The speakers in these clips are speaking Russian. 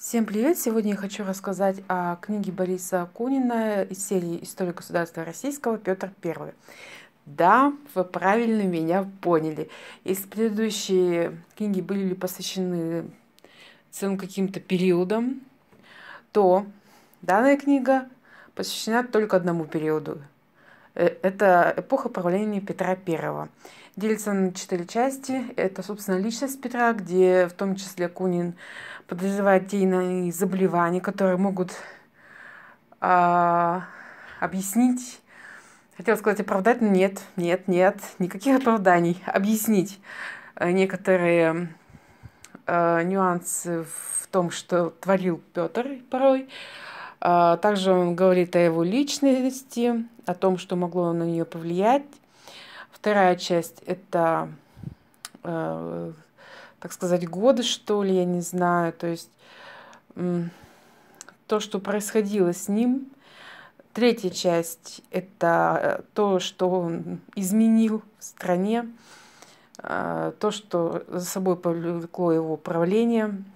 Всем привет! Сегодня я хочу рассказать о книге Бориса Кунина из серии «История государства российского. Петр I». Да, вы правильно меня поняли. Из предыдущие книги были посвящены целым каким-то периодам, то данная книга посвящена только одному периоду Э, это эпоха правления Петра I. Делится на четыре части. Это, собственно, личность Петра, где в том числе Кунин подозревает те иные заболевания, которые могут а, объяснить Хотела сказать оправдать, но нет, нет, нет, никаких оправданий. Объяснить э, некоторые э, нюансы в том, что творил Петр порой. А, также он говорит о его личности, о том, что могло на нее повлиять. Вторая часть – это, э, так сказать, годы, что ли, я не знаю. То есть то, что происходило с ним. Третья часть – это э, то, что он изменил в стране, а, то, что за собой повлекло его правление –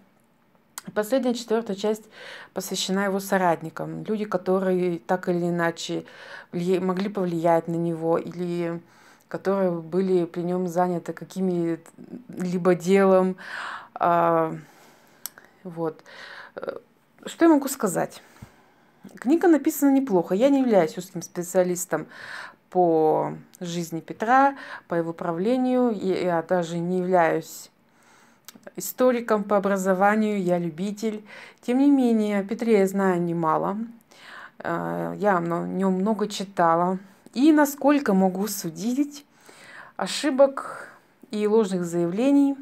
Последняя четвертая часть посвящена его соратникам, люди, которые так или иначе могли повлиять на него или которые были при нем заняты каким-либо делом. А, вот. Э, что я могу сказать? Книга написана неплохо. Я не являюсь узким специалистом по жизни Петра, по его правлению. Я даже не являюсь историком по образованию, я любитель. Тем не менее, о Петре я знаю немало. Э, я о нем много читала. И насколько могу судить, ошибок и ложных заявлений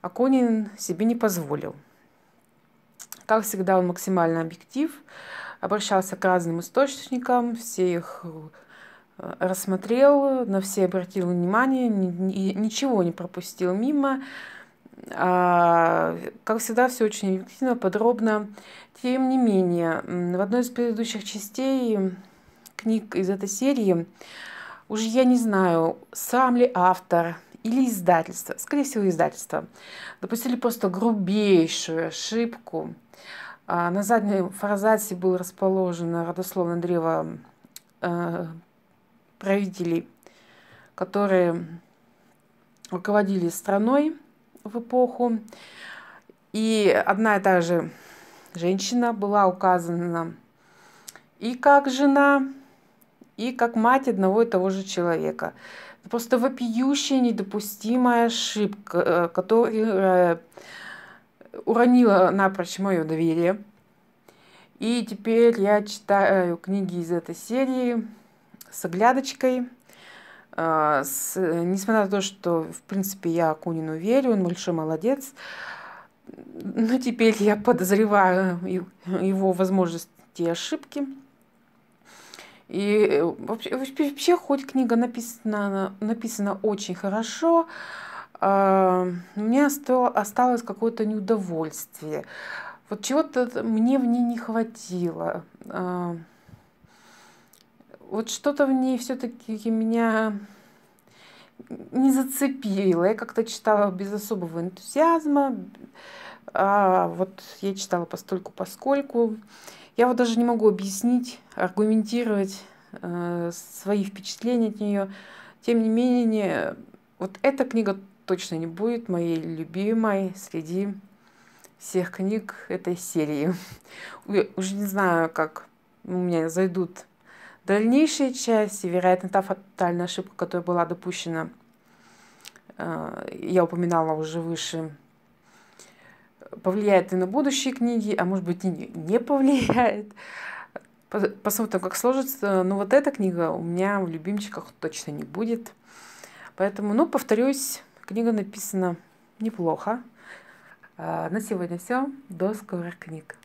Аконин себе не позволил. Как всегда, он максимально объектив, обращался к разным источникам, все их э, рассмотрел, на все обратил внимание, ничего не пропустил мимо. А, как всегда, все очень объективно, подробно. Тем не менее, в одной из предыдущих частей книг из этой серии, уже я не знаю, сам ли автор или издательство, скорее всего, издательство, допустили просто грубейшую ошибку. А, на задней форзаце было расположено родословное древо э, правителей, которые руководили страной в эпоху. И одна и та же женщина была указана и как жена, и как мать одного и того же человека. просто вопиющая, недопустимая ошибка, э, которая уронила напрочь мое доверие. И теперь я читаю книги из этой серии с оглядочкой – а, с, э, несмотря на то, что, в принципе, я Кунину верю, он большой молодец, но теперь я подозреваю его возможности и ошибки. И э, вообще, вообще хоть книга написана, написана очень хорошо, а, у меня осталось какое-то неудовольствие. Вот чего-то мне в ней не хватило. А, вот что-то в ней все-таки меня не зацепило. Я как-то читала без особого энтузиазма. А вот я читала постольку поскольку. Я вот даже не могу объяснить, аргументировать э, свои впечатления от нее. Тем не менее, вот эта книга точно не будет моей любимой среди всех книг этой серии. Уже не знаю, как у меня зайдут дальнейшей части, вероятно, та фатальная ошибка, которая была допущена, э, я упоминала уже выше, повлияет и на будущие книги, а может быть и не повлияет. Посмотрим, как сложится. Но вот эта книга у меня в любимчиках точно не будет. Поэтому, ну, повторюсь, книга написана неплохо. Э, на сегодня все. До скорых книг.